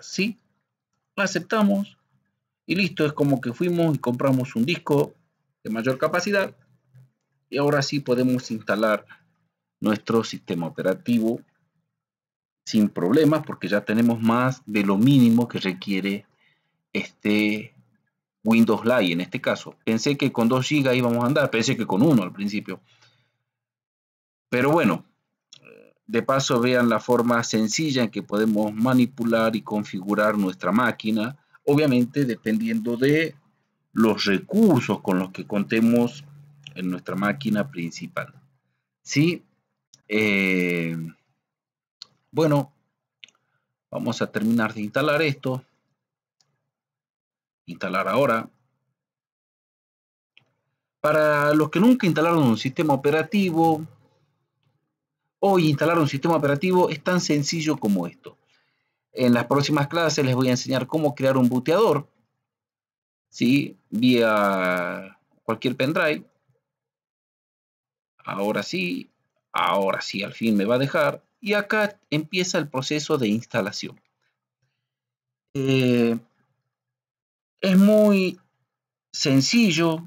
¿sí? aceptamos y listo, es como que fuimos y compramos un disco de mayor capacidad y ahora sí podemos instalar nuestro sistema operativo sin problemas porque ya tenemos más de lo mínimo que requiere este Windows Live en este caso. Pensé que con 2 GB íbamos a andar, pensé que con uno al principio. Pero bueno, de paso vean la forma sencilla en que podemos manipular y configurar nuestra máquina, obviamente dependiendo de los recursos con los que contemos en nuestra máquina principal. ¿Sí? Eh, bueno, vamos a terminar de instalar esto. Instalar ahora. Para los que nunca instalaron un sistema operativo, Hoy instalar un sistema operativo es tan sencillo como esto. En las próximas clases les voy a enseñar cómo crear un booteador ¿sí? vía cualquier pendrive. Ahora sí, ahora sí, al fin me va a dejar. Y acá empieza el proceso de instalación. Eh, es muy sencillo,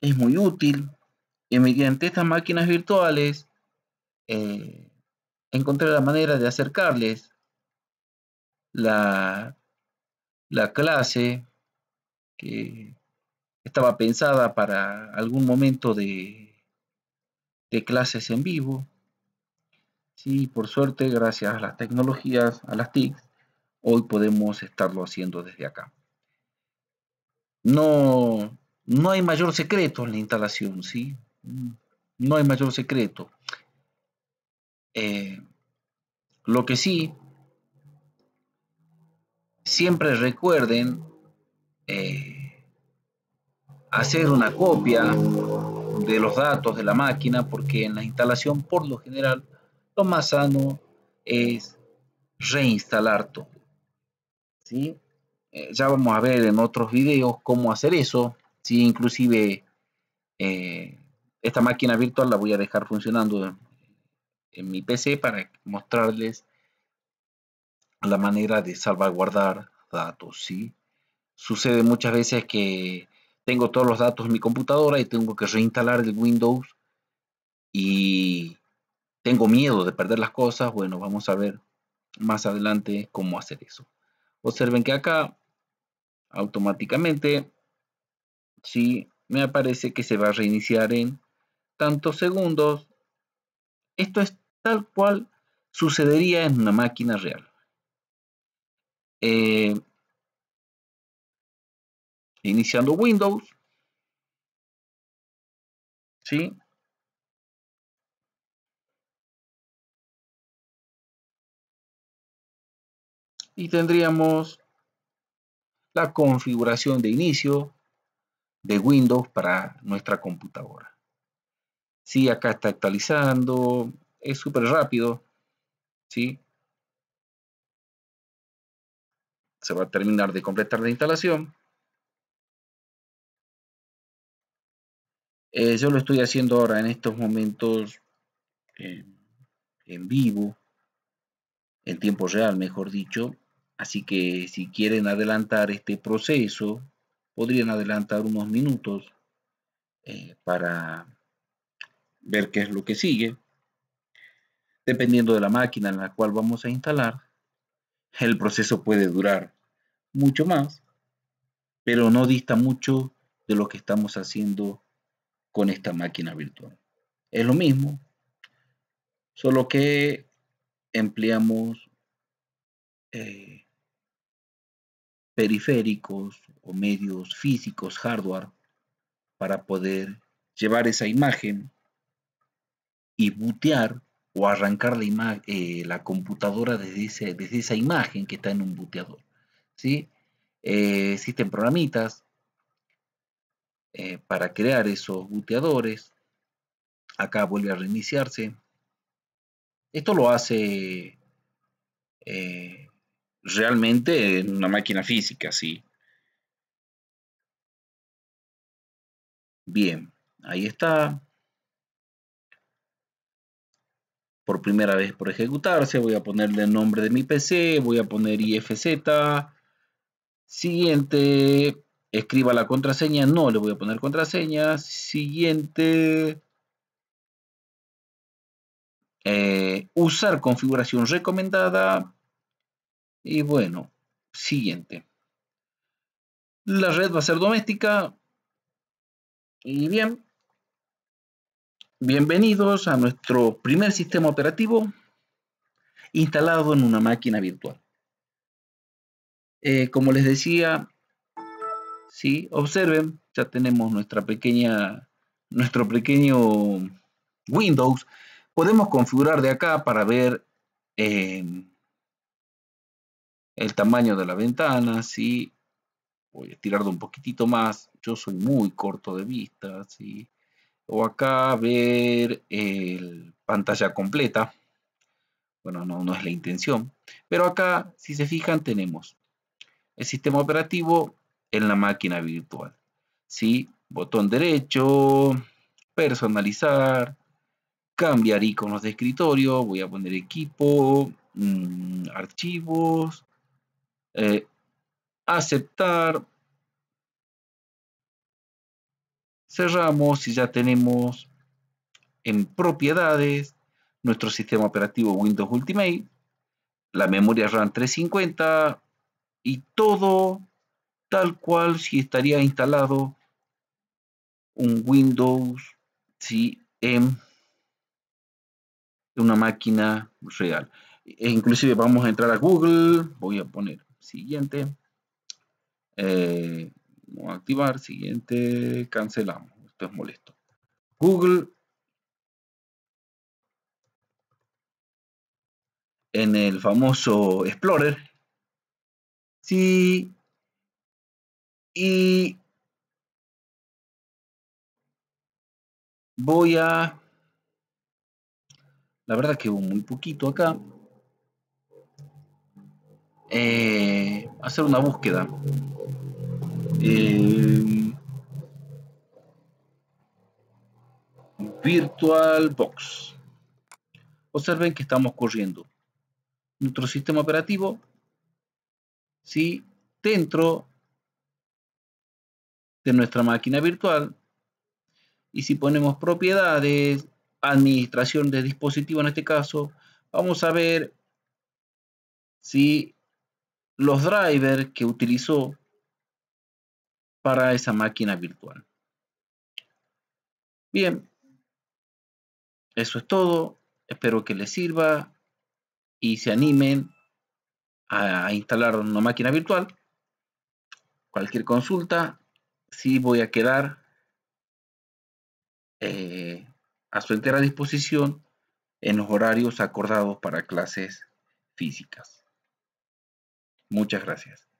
es muy útil. Y mediante estas máquinas virtuales eh, encontrar la manera de acercarles la, la clase que estaba pensada para algún momento de, de clases en vivo. Sí, por suerte, gracias a las tecnologías, a las TIC, hoy podemos estarlo haciendo desde acá. No, no hay mayor secreto en la instalación, ¿sí? Mm, no hay mayor secreto. Eh, lo que sí, siempre recuerden eh, hacer una copia de los datos de la máquina porque en la instalación por lo general lo más sano es reinstalar todo. Eh, ya vamos a ver en otros videos cómo hacer eso. si Inclusive esta máquina virtual la voy a dejar funcionando en mi PC para mostrarles la manera de salvaguardar datos, ¿sí? Sucede muchas veces que tengo todos los datos en mi computadora y tengo que reinstalar el Windows y tengo miedo de perder las cosas. Bueno, vamos a ver más adelante cómo hacer eso. Observen que acá automáticamente sí me aparece que se va a reiniciar en tantos segundos. Esto es tal cual sucedería en una máquina real. Eh, iniciando Windows. ¿Sí? Y tendríamos la configuración de inicio de Windows para nuestra computadora. Sí, acá está actualizando, es súper rápido, ¿sí? Se va a terminar de completar la instalación. Eh, yo lo estoy haciendo ahora en estos momentos en vivo, en tiempo real, mejor dicho. Así que si quieren adelantar este proceso, podrían adelantar unos minutos eh, para ver qué es lo que sigue. Dependiendo de la máquina en la cual vamos a instalar, el proceso puede durar mucho más, pero no dista mucho de lo que estamos haciendo con esta máquina virtual. Es lo mismo, solo que empleamos eh, periféricos o medios físicos, hardware, para poder llevar esa imagen y bootear o arrancar la, eh, computadora desde, esa imagen que está en un boteador. ¿sí? Eh, existen programitas eh, para crear esos boteadores. Acá vuelve a reiniciarse. Esto lo hace realmente en una máquina física, sí. Bien, ahí está. por primera vez por ejecutarse. Voy a ponerle el nombre de mi PC, voy a poner IFZ. Siguiente, escriba la contraseña. No, le voy a poner contraseña. Siguiente, eh, usar configuración recomendada. Y bueno, siguiente. La red va a ser doméstica. Y bien, Bienvenidos a nuestro primer sistema operativo instalado en una máquina virtual. Eh, como les decía, ¿sí? observen, ya tenemos nuestra pequeña, nuestro pequeño Windows. Podemos configurar de acá para ver em, el tamaño de la ventana. ¿sí? Voy a estirarlo un poquitito más. Yo soy muy corto de vista. ¿sí? o acá ver el pantalla completa. Bueno, no, no es la intención. Pero acá, si se fijan, tenemos el sistema operativo en la máquina virtual. ¿Sí? Botón derecho, personalizar, cambiar iconos de escritorio, voy a poner equipo, mm, archivos, eh, aceptar, cerramos y ya tenemos en propiedades nuestro sistema operativo Windows Ultimate, la memoria RAM 350 y todo tal cual si estaría instalado un Windows en una máquina real. E inclusive vamos a entrar a Google, voy a poner siguiente. Eh, activar, siguiente, cancelamos. Esto es molesto. Google en el famoso Explorer. Sí. Y voy a... La verdad que hubo muy poquito acá. Eh, hacer una búsqueda. Eh, VirtualBox. Observen que estamos corriendo nuestro sistema operativo. Si dentro de nuestra máquina virtual y si ponemos propiedades, administración de dispositivo en este caso, vamos a ver si los drivers que utilizó para esa máquina virtual. Bien, eso es todo. Espero que les sirva y se animen a instalar una máquina virtual. Cualquier consulta, sí voy a quedar eh, a su entera disposición en los horarios acordados para clases físicas. Muchas gracias.